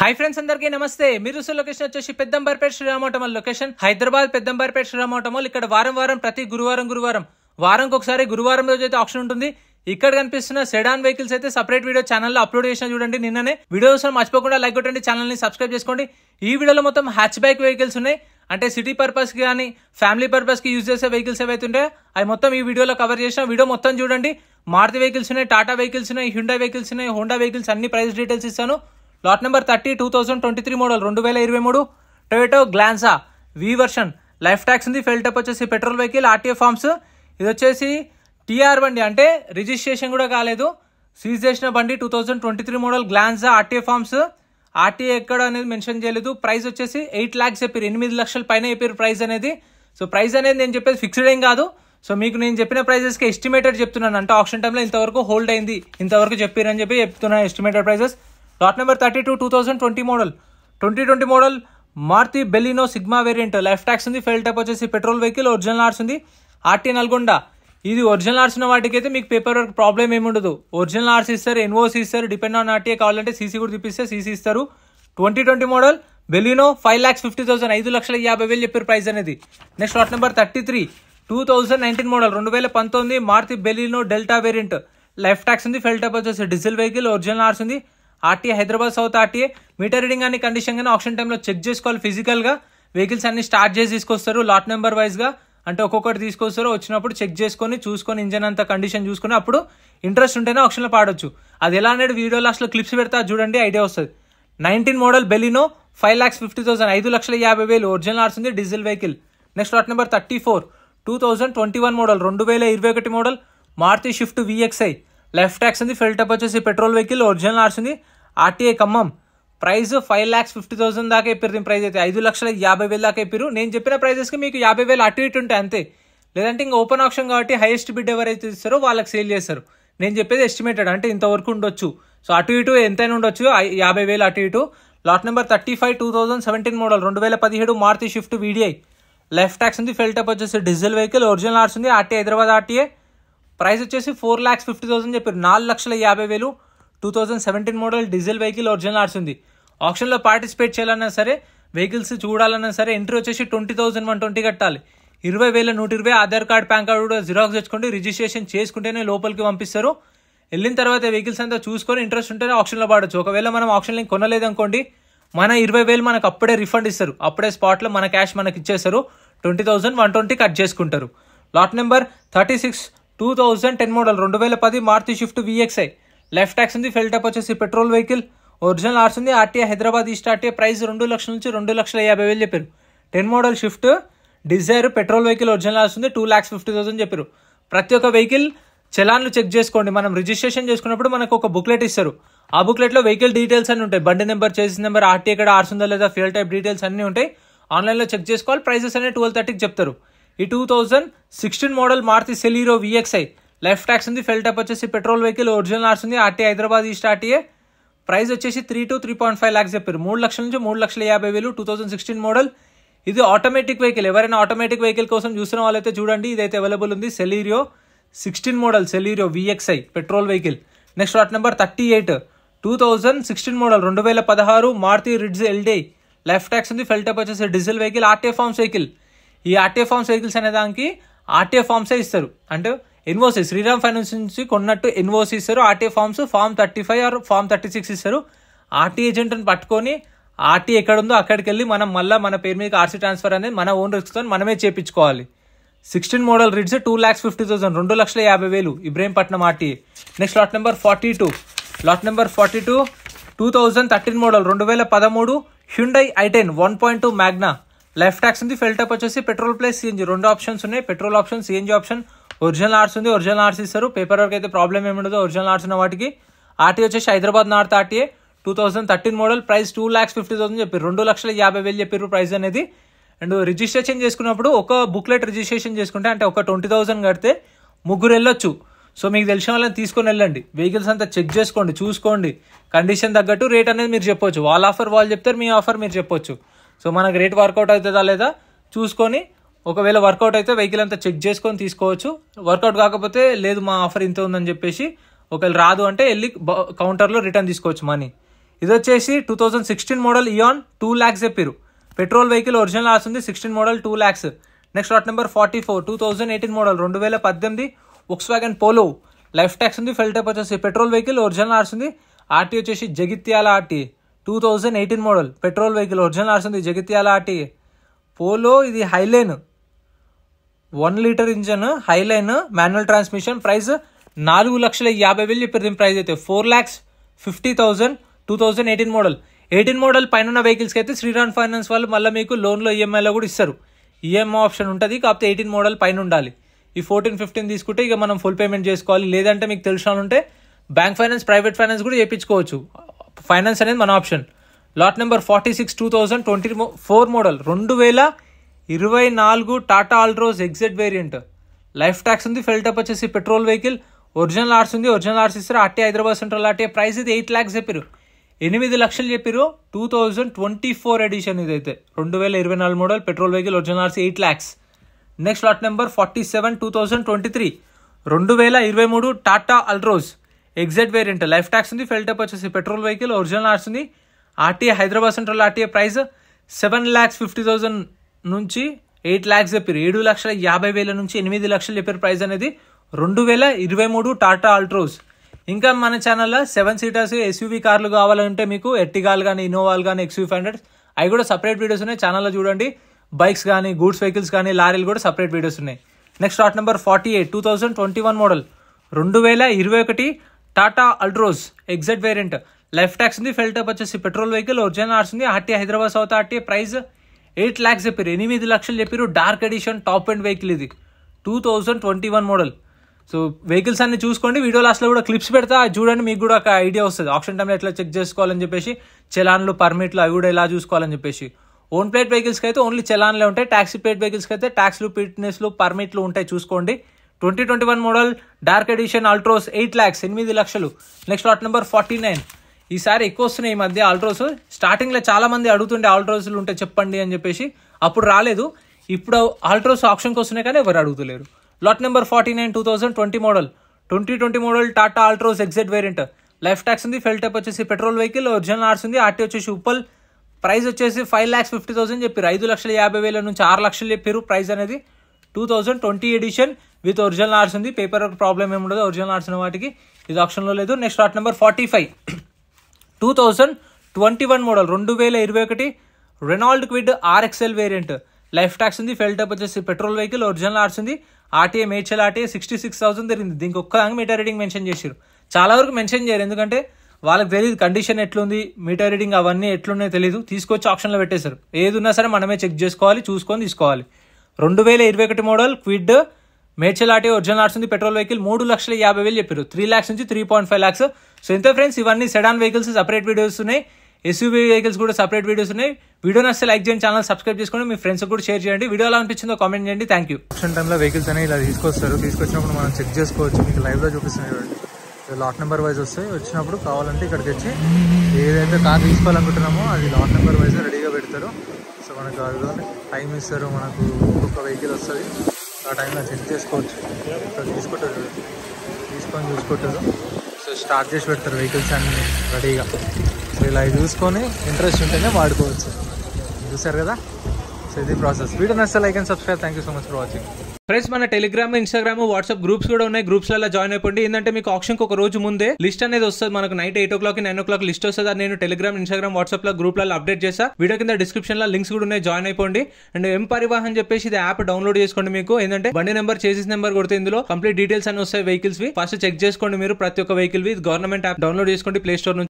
hi friends అందరికీ నమస్తే మీరు లొకేషన్ వచ్చేసి పెద్దంబార్పేట శ్రీరామోటమల్ లొకేషన్ హైదరాబాద్ పెద్దంబార్పేట శ్రీరామోటమల్ ఇక్కడ వారం వారం ప్రతి గురువారం గురువారం వారంకి ఒకసారి గురువారం రోజు అయితే ఆప్షన్ ఉంటుంది ఇక్కడ కనిపిస్తున్న సెడాన్ వెహికల్స్ అయితే సపరేట్ వీడియో ఛానల్లో అప్లోడ్ చేసిన చూడండి నిన్ననే వీడియో కోసం మర్చిపోకుండా లైక్ కొట్టండి ఛానల్ని సబ్స్క్రైబ్ చేసుకోండి ఈ వీడియోలో మొత్తం హ్యాచ్ బ్యాక్ వెహికల్స్ ఉన్నాయి అంటే సిటీ పర్పస్కి కానీ ఫ్యామిలీ పర్పస్కి యూజ్ చేసే వెహికల్స్ ఏవైతే ఉంటాయో అవి మొత్తం ఈ వీడియోలో కవర్ చేసిన వీడియో మొత్తం చూడండి మారుతి వెహికల్స్ ఉన్నాయి టాటా వెహికల్స్ ఉన్నాయి హ్యుండా వెహికల్స్ ఉన్నాయి హోండా వెహికల్స్ అన్ని ప్రైస్ డీటెయిల్స్ ఇస్తాను lot number thirty two thousand twenty three model రెండు వేల ఇరవై మూడు Toyota Glanza V version life tax ఉంది ఫెల్ టప్ వచ్చేసి పెట్రోల్ వెహికల్ ఆర్టీఏ ఫార్మ్స్ ఇది వచ్చేసి టీఆర్ బండి అంటే రిజిస్ట్రేషన్ కూడా కాలేదు సీజ్ చేసిన బండి two thousand twenty three model Glanza RTA forms RTA ఎక్కడ అనేది మెన్షన్ చేయలేదు ప్రైస్ వచ్చేసి ఎయిట్ ల్యాక్స్ చెప్పారు ఎనిమిది లక్షల పైన చెప్పారు ప్రైస్ అనేది సో ప్రైస్ అనేది నేను చెప్పేది ఫిక్స్డ్ ఏం కాదు సో మీకు నేను చెప్పిన ప్రైజెస్కి ఎస్టిమేటెడ్ చెప్తున్నాను అంటే ఆప్షన్ టైంలో ఇంతవరకు హోల్డ్ అయింది ఇంతవరకు చెప్పారని చెప్పి చెప్తున్నాను estimated prices lot number thirty two two thousand twenty model twenty twenty model Maruti Baleno Sigma variant life tax ఉంది ఫెయిల్ టైప్ వచ్చేసి పెట్రోల్ వెహికల్ ఒరిజినల్ ఆర్స్ ఉంది ఆర్టీ నల్గొండ ఇది ఒరిజినల్ ఆర్స్ ఉన్న వాటికైతే మీకు పేపర్ వర్క్ ప్రాబ్లమ్ ఏమి ఉండదు ఒరిజినల్ ఆర్స్ ఇస్తారు ఎన్ఓసి ఇస్తారు డిపెండ్ ఆన్ ఆర్టీఏ కావాలంటే సీసీ కూడా తెప్పిస్తే సీసీ ఇస్తారు twenty twenty model Baleno five lakhs fifty thousand ఐదు లక్షల యాభై వేలు చెప్పారు ప్రైస్ అనేది next lot number thirty three two thousand nineteen model రెండు వేల పంతొమ్మిది Maruti Baleno Delta variant life tax ఉంది ఫెల్ టైప్ వచ్చేసి డీజిల్ వెహికల్ ఒరిజినల్ ఆర్స్ ఉంది RTA Hyderabad south RTA meter reading అనే కండిషన్ కానీ ఆప్షన్ టైంలో చెక్ చేసుకోవాలి ఫిజికల్గా వెహికల్స్ అన్ని స్టార్ట్ చేసి తీసుకొస్తారు లాట్ నెంబర్ వైజ్గా అంటే ఒక్కొక్కటి తీసుకొస్తారు వచ్చినప్పుడు చెక్ చేసుకొని చూసుకొని ఇంజన్ అంత కండిషన్ చూసుకొని అప్పుడు ఇంట్రెస్ట్ ఉంటేనే ఆప్షన్లో పాడొచ్చు అది ఎలా అనేది వీడియో లాస్ట్లో క్లిప్స్ పెడతా చూడండి ఐడియా వస్తుంది nineteen model Baleno five lakhs fifty thousand ఐదు లక్షల యాభై వేలు ఒరిజినల్ ఆర్స్ ఉంది diesel vehicle next lot number thirty four two thousand twenty one model రెండు వేల ఇరవై ఒకటి model Maruti Swift VXI life tax ఉంది ఫిల్ టప్ వచ్చేసి పెట్రోల్ వెహికల్ ఒరిజినల్ ఆర్స్ ఉంది RTA Khammam price five lakhs fifty thousand దాకా ఇప్పారు దీని ప్రైస్ అయితే ఐదు లక్షల యాభై వేలు దాకా ఇప్పారు నేను చెప్పిన ప్రైజెస్కి మీకు యాభై వేలు అటు ఇటు ఉంటాయి అంతే లేదంటే ఇంకా ఓపెన్ ఆప్షన్ కాబట్టి హైయెస్ట్ బిడ్ ఎవరైతే ఇస్తారో వాళ్ళకి సేల్ చేస్తారు నేను చెప్పేది ఎస్టిమేటెడ్ అంటే ఇంతవరకు ఉండొచ్చు సో అటు ఇటు ఎంతైనా ఉండొచ్చు యాభై వేలు అటు ఇటు lot number thirty five two thousand seventeen model రెండు వేల పదిహేడు Maruti Swift VDI life tax ఉంది ఫెల్టప్ వచ్చేసి డీజిల్ వెహికల్ ఒరిజినల్ ఆర్స్ ఉంది ఆర్టీ హైదరాబాద్ ఆర్టీఏ ప్రైస్ వచ్చేసి ఫోర్ ల్యాక్స్ ఫిఫ్టీ థౌసండ్ చెప్పారు నాలుగు లక్షల యాభై వేలు two thousand seventeen model diesel vehicle original ఆడుతుంది ఆప్షన్లో పార్టిసిపేట్ చేయాలన్నా సరే వెహికల్స్ చూడాలన్నా సరే ఎంట్రీ వచ్చేసి ట్వంటీ థౌసండ్ వన్ ట్వంటీ కట్టాలి ఇరవై వేల నూట ఇరవై ఆధార్ కార్డ్ పాన్ కార్డు కూడా జిరాక్స్ తెచ్చుకోండి రిజిస్ట్రేషన్ చేసుకుంటేనే లోపలికి పంపిస్తారు వెళ్ళిన తర్వాత వెహికల్స్ అంతా చూసుకొని ఇంట్రెస్ట్ ఉంటేనే ఆప్షన్లో పాడచ్చు ఒకవేళ మనం ఆప్షన్ కొనలేదు కొనలేదనుకోండి మన ఇరవై వేలు మనకు అప్పుడే రిఫండ్ ఇస్తారు అప్పుడే స్పాట్లో మన క్యాష్ మనకి ఇచ్చేస్తారు twenty thousand one twenty cut చేసుకుంటారు lot number thirty six two thousand ten model రెండు వేల పది Maruti Swift VXI life tax ఉంది ఫెల్టప్ వచ్చేసి పెట్రోల్ వెహికల్ ఒరిజినల్ ఆర్స్ ఉంది RTA Hyderabad east RTA price రెండు లక్షల నుంచి రెండు లక్షల యాభై వేలు చెప్పారు ten model Swift Dzire petrol vehicle original RC ఉంది టూ ల్యాక్స్ ఫిఫ్టీ థౌసండ్ చెప్పారు ప్రతి ఒక్క వెహికల్ చలాన్లు చెక్ చేసుకోండి మనం రిజిస్ట్రేషన్ చేసుకున్నప్పుడు మనకు ఒక బుక్లెట్ ఇస్తారు ఆ బుక్లెట్లో వెహికల్ డీటెయిల్స్ అన్నీ ఉంటాయి బండి నెంబర్ చేసి నెంబర్ ఆర్టీఏ ఇక్కడ ఆర్స్ ఉందా లేదా ఫ్యూల్ టైప్ డీటెయిల్స్ అన్నీ ఉంటాయి ఆన్లైన్లో చెక్ చేసుకోవాలి ప్రైసెస్ అనేవి ట్వెల్వ్ థర్టీకి చెప్తారు ఈ two thousand sixteen model Maruti Celerio VXI life tax ఉంది ఫెల్ టైప్ వచ్చేసి పెట్రోల్ వెహికల్ ఒరిజినల్ ఆర్స్ ఉంది RT Hyderabad east RTA price వచ్చేసి three to three point five lakhs చెప్పారు మూడు లక్షల నుంచి మూడు లక్షల యాభై వేలు టూ థౌసండ్ సిక్స్టీన్ మోడల్ ఇది ఆటోమేటిక్ వెహికల్ ఎవరైనా ఆటోమేటిక్ వెహికల్ కోసం చూసిన వాళ్ళైతే చూడండి ఇదైతే అవైలబుల్ ఉంది Celerio sixteen model Celerio VXI petrol vehicle next lot number thirty eight two thousand sixteen model రెండు వేల పదహారు Maruti Ritz LDI life tax ఉంది ఫెల్టప్ వచ్చేసి diesel vehicle RTA forms vehicle ఈ ఆర్టీఏ ఫార్మ్స్ వెహికల్స్ అనే దానికి ఆర్టీఏ ఫార్మ్సే ఇస్తారు అంటే ఎన్ఓసీ శ్రీరామ్ ఫైనాన్స్ నుంచి కొన్నట్టు ఎన్ఓసీ ఇస్తారు RTA forms form thirty five or form thirty six ఇస్తారు ఆర్టీ ఏజెంట్ని పట్టుకొని ఆర్టీ ఎక్కడుందో అక్కడికి వెళ్ళి మనం మళ్ళీ మన పేరు మీద ఆర్సీ ట్రాన్స్ఫర్ అనేది మన ఓన్ రిస్క్తో మనమే చేయించుకోవాలి sixteen model Ritz two lakhs fifty thousand రెండు లక్షల యాభై వేలు Ibrahimpatnam RT next lot number forty two lot number forty two two thousand thirteen model రెండు వేల పదమూడు Hyundai i ten one point two Magna life tax ఉంది ఫెల్ టైప్ వచ్చేసి పెట్రోల్ ప్లస్ సిఎన్జీ రెండు ఆప్షన్స్ ఉన్నాయి petrol option CNG option original RC ఉంది original RC ఇస్తారు paper work అయితే ప్రాబ్లమ్ ఏమి ఉండదు ఒరిజినల్ ఆర్ట్స్ ఉన్న వాటికి ఆర్టీ వచ్చేసి Hyderabad north RTA two thousand thirteen model price two lakhs fifty thousand చెప్పారు రెండు లక్షల యాభై వేలు చెప్పారు ప్రైస్ అనేది అండ్ రిజిస్ట్రేషన్ చేసుకున్నప్పుడు ఒక బుక్లెట్ రిజిస్ట్రేషన్ చేసుకుంటే అంటే ఒక ట్వంటీ థౌసండ్ కడితే ముగ్గురు వెళ్ళొచ్చు సో మీకు తెలిసిన వాళ్ళని తీసుకొని వెళ్ళండి వెహికల్స్ అంతా చెక్ చేసుకోండి చూసుకోండి కండిషన్ తగ్గట్టు రేట్ అనేది మీరు చెప్పొచ్చు వాళ్ళ ఆఫర్ వాళ్ళు చెప్తారు మీ ఆఫర్ మీరు చెప్పొచ్చు సో మనకు రేట్ వర్కౌట్ అవుతుందా లేదా చూసుకొని ఒకవేళ వర్కౌట్ అయితే వెహికల్ అంతా చెక్ చేసుకొని తీసుకోవచ్చు వర్కౌట్ కాకపోతే లేదు మా ఆఫర్ ఇంత ఉందని చెప్పేసి ఒకవేళ రాదు అంటే వెళ్ళి కౌంటర్లో రిటర్న్ తీసుకోవచ్చు మనీ ఇది వచ్చేసి two thousand sixteen model Eon e two lakhs చెప్పారు పెట్రోల్ వెహికల్ ఒరిజినల్ రాస్తుంది sixteen model two lakhs next lot number forty four two thousand eighteen model రెండు వేల పద్దెనిమిది Volkswagen Polo life tax ఉంది ఫెల్ టైప్ వచ్చేసి పెట్రోల్ వెహికల్ ఒరిజినల్ రాస్తుంది RT వచ్చేసి Jagtial RT two thousand eighteen model petrol vehicle original RC ఉంది Jagtial RT Polo ఇది Highline one litre engine Highline manual transmission price నాలుగు లక్షల యాభై వేలు చెప్పారు దీని ప్రైస్ అయితే four lakhs fifty thousand two thousand eighteen model eighteen model పైన వెహికల్స్కి అయితే శ్రీరామ్ ఫైనాన్స్ వాళ్ళు మళ్ళీ మీకు లోన్లో ఈఎంఐలో e కూడా ఇస్తారు ఈఎంఐ ఆప్షన్ ఉంటుంది కాకపోతే ఎయిటీన్ మోడల్ పైన ఉండాలి ఈ ఫోర్టీన్ ఫిఫ్టీన్ తీసుకుంటే ఇక మనం ఫుల్ పేమెంట్ చేసుకోవాలి లేదంటే మీకు తెలిసిన ఉంటే బ్యాంక్ ఫైనాన్స్ ప్రైవేట్ ఫైనాన్స్ కూడా చేయించుకోవచ్చు ఫైనాన్స్ అనేది మన option lot number forty six two thousand twenty four model రెండు వేల ఇరవై నాలుగు Tata Altroz XZ variant life tax ఉంది ఫిల్టప్ వచ్చేసి పెట్రోల్ వెహికల్ ఒరిజినల్ ఆర్ట్స్ ఉంది ఒరిజినల్ ఆర్ట్స్ ఇస్తారు అట్టే హైదరాబాద్ సెంట్రల్ అట్టే ప్రైస్ ఇది ఎయిట్ ల్యాక్స్ చెప్పారు ఎనిమిది లక్షలు చెప్పారు two thousand twenty four edition ఇదైతే రెండు వేల ఇరవై నాలుగు model petrol vehicle original RC eight lakhs next lot number forty seven two thousand twenty three రెండు వేల ఇరవై మూడు Tata Altroz XZ variant life tax ఉంది ఫెల్ టైప్ వచ్చేసి పెట్రోల్ వెహికల్ ఒరిజినల్ ఆర్ట్స్ ఉంది RTA Hyderabad central RTA price seven lakhs fifty thousand నుంచి eight lakhs చెప్పారు ఏడు లక్షల యాభై వేల నుంచి ఎనిమిది లక్షలు చెప్పారు ప్రైస్ అనేది రెండు వేల ఇరవై మూడు టాటా ఆల్ట్రోస్ ఇంకా మన ఛానల్లో సెవెన్ సీటర్స్ ఎస్యూవీ కార్లు కావాలంటే మీకు ఎట్టిగాలు కానీ ఇన్నోవాలు కానీ ఎక్స్యూ ఫైవ్ హండ్రెడ్ అవి కూడా సపరేట్ వీడియోస్ ఉన్నాయి ఛానల్లో చూడండి బైక్స్ కానీ గూడ్స్ వెహికల్స్ కానీ లారీలు కూడా సపరేట్ వీడియోస్ ఉన్నాయి next lot number forty eight two thousand twenty one model రెండు వేల ఇరవై ఒకటి Tata Altroz XZ variant life tax ఉంది ఫెల్ టైప్ వచ్చేసి పెట్రోల్ వెహికల్ ఒరిజినల్ ఆర్స్ ఉంది RT Hyderabad south RT price eight lakhs చెప్పారు ఎనిమిది లక్షలు చెప్పారు dark edition top end vehicle ఇది two thousand twenty one model so vehicles అన్ని చూసుకోండి వీడియో లాస్ట్లో కూడా క్లిప్స్ పెడతా చూడండి మీకు కూడా ఒక ఐడియా వస్తుంది ఆప్షన్ టైంలో ఎట్లా చెక్ చేసుకోవాలని చెప్పేసి చలాన్లు పర్మిట్లు అవి కూడా ఎలా చూసుకోవాలని చెప్పేసి ఓన్ ప్లేట్ వెహికల్స్కి అయితే ఓన్లీ చలాన్లే ఉంటాయి ట్యాక్సీ ప్లేట్ వెహికల్స్కి అయితే ట్యాక్స్లు ఫిట్నెస్లు పర్మిట్లు ఉంటాయి చూసుకోండి twenty twenty one model dark edition Altroz eight lakhs ఎనిమిది లక్షలు next lot number forty nine ఈసారి ఎక్కువ వస్తున్నాయి ఈ మధ్య ఆల్ట్రోస్ స్టార్టింగ్లో చాలామంది అడుగుతుండే ఆల్ట్రోస్లు ఉంటే చెప్పండి అని చెప్పేసి అప్పుడు రాలేదు ఇప్పుడు ఆల్ట్రోస్ ఆప్షన్కి వస్తున్నాయి కానీ ఎవరు అడుగుతలేరు lot number forty nine two thousand twenty model twenty twenty model Tata Altroz XZ variant life tax ఉంది ఫెల్ టైప్ వచ్చేసి పెట్రోల్ వెహికల్ ఒరిజినల్ ఆర్ట్స్ ఉంది ఆర్టీ వచ్చేసి ఉప్పల్ ప్రైస్ వచ్చేసి ఫైవ్ ల్యాక్స్ ఫిఫ్టీ థౌసండ్ చెప్పారు ఐదు లక్షల యాభై వేల నుంచి ఆరు లక్షలు చెప్పారు ప్రైస్ అనేది two thousand twenty edition with original RC ఉంది పేపర్ ప్రాబ్లమ్ ఏమి ఉండదు ఒరిజినల్ ఆర్ట్స్ వాటికి ఇది ఆప్షన్లో లేదు next lot number forty five two thousand twenty one model రెండు వేల ఇరవై ఒకటి Renault Kwid RXL variant life tax ఉంది ఫెల్ వచ్చేసి పెట్రోల్ వెహికల్ ఒరిజినల్ ఆర్ట్స్ ఉంది RTA Medchal RTA sixty six thousand జరిగింది దీనికి ఒక్క ఒక్కదానికి మీటర్ రీడింగ్ మెన్షన్ చేశారు చాలా వరకు మెన్షన్ చేయరు ఎందుకంటే వాళ్ళకి తెలియదు కండిషన్ ఎట్లుంది మీటర్ రీడింగ్ అవన్నీ ఎట్లున్నాయో తెలియదు తీసుకొచ్చి ఆప్షన్లో పెట్టేశారు ఏది ఉన్నా సరే మనమే చెక్ చేసుకోవాలి చూసుకొని తీసుకోవాలి రెండు వేల ఇరవై ఒకటి మోడల్ క్విడ్ మేచలాటి ఒరిజినల్ ఒరిజినల్ నడుస్తుంది పెట్రోల్ వెహికల్ మూడు లక్షల యాభై వేలు చెప్పారు త్రీ ల్యాక్స్ నుంచి three point five lakhs so ఇంత ఫ్రెండ్స్ ఇవన్నీ సెడాన్ వెహికల్స్ సపరేట్ వీడియోస్ ఉన్నాయి ఎస్యూబీ వెహికల్స్ కూడా సపరేట్ వీడియోస్ ఉన్నాయి వీడియో నచ్చే లైక్ చేయండి ఛానల్ సబ్స్క్రైబ్ చేసుకోండి మీ ఫ్రెండ్స్ కూడా షేర్ చేయండి వీడియో ఎలా అనిపించిందో కామెంట్ చేయండి థ్యాంక్ యూ ఆప్షన్ టైంలో వెహికల్స్ అనేవి ఇలా తీసుకొస్తారు తీసుకొచ్చినప్పుడు మనం చెక్ చేసుకోవచ్చు మీకు లైవ్లో చూపిస్తున్నాయి లాట్ నెంబర్ వైజ్ వస్తాయి వచ్చినప్పుడు కావాలంటే ఇక్కడికి వచ్చి ఏదైతే కార్ తీసుకోవాలనుకుంటున్నామో అది లాట్ నెంబర్ వైజ్ రెడీగా పెడతారు మనకు అదిలోనే టైం ఇస్తారు మనకు ఒక్కొక్క వెహికల్ వస్తుంది ఆ టైంలో చెక్ చేసుకోవచ్చు ఇక్కడ తీసుకుంటారు తీసుకొని చూసుకుంటారు సో స్టార్ట్ చేసి పెడతారు వెహికల్స్ అన్ని రెడీగా సో ఇలా చూసుకొని ఇంట్రెస్ట్ ఉంటేనే వాడుకోవచ్చు చూసారు కదా సో ఇది ప్రాసెస్ వీడియో నచ్చితే like and subscribe thank you so much for watching friends మన టెలిగ్రామ్ ఇన్స్టాగ్రామ్ వాట్సాప్ గ్రూప్స్ కూడా ఉన్నాయి గ్రూప్స్ అలా జాయిన్ అయిపోండి ఏంటంటే మీకు ఆప్షన్ ఒక రోజు ముందే లిస్ట్ అనేది వస్తుంది మనకు night eight o'clock nine o'clock list వస్తుంది నేను టెలిగ్రామ్ ఇన్స్టాగ్రామ్ వాట్సాప్ లో గ్రూప్ లలో అప్డేట్ చేసా వీడియో కింద డిస్క్రిప్షన్ లో లింక్స్ కూడా ఉన్నాయి జాయిన్ అయిపోండి అండ్ ఎం పరివాహన్ చెప్పేసి ఇది యాప్ డౌన్లోడ్ చేసుకోండి మీకు ఏంటంటే బండి నెంబర్ చేసిన నెంబర్ కొడితే ఇందులో కంప్లీట్ డీటెయిల్స్ అని వస్తాయి వెహికల్స్ ఫస్ట్ చెక్ చేసుకోండి మీరు ప్రతి ఒక్క వెహికల్ వి గవర్నమెంట్ యాప్ డౌన్లోడ్ చేసుకోండి ప్లే స్టోర్ నుంచి